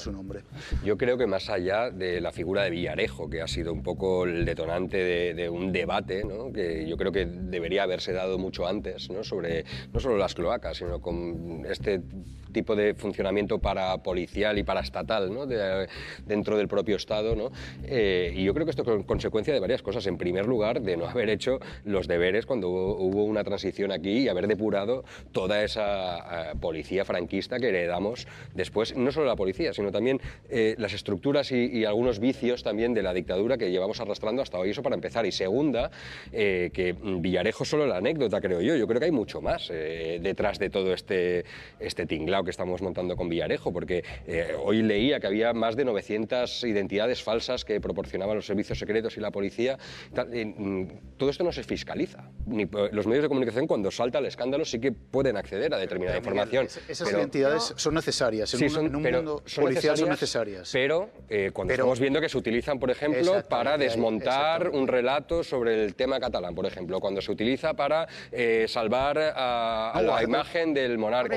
su nombre. Yo creo que más allá de la figura de Villarejo, que ha sido un poco el detonante de, de un debate, ¿no? que yo creo que debería haberse dado mucho antes, ¿no? sobre no solo las cloacas, sino con este tipo de funcionamiento para policial y para estatal ¿no? dentro del propio Estado. ¿no? Eh, y yo creo que esto es consecuencia de varias cosas. En primer lugar, de no haber hecho los deberes cuando hubo, una transición aquí y haber depurado toda esa eh, policía franquista que heredamos después, no solo la policía, sino sino también eh, las estructuras y, algunos vicios también de la dictadura que llevamos arrastrando hasta hoy, eso para empezar. Y segunda, eh, que Villarejo solo la anécdota, creo yo, yo creo que hay mucho más eh, detrás de todo este, este tinglao que estamos montando con Villarejo, porque hoy leía que había más de 900 identidades falsas que proporcionaban los servicios secretos y la policía. Mm, todo esto no se fiscaliza. Ni, los medios de comunicación cuando salta el escándalo sí que pueden acceder a determinada información. esas identidades son necesarias en un, mundo son necesarias. Pero eh, cuando estamos viendo que se utilizan, por ejemplo, para desmontar un relato sobre el tema catalán, por ejemplo, cuando se utiliza para eh, salvar a la imagen del monarca.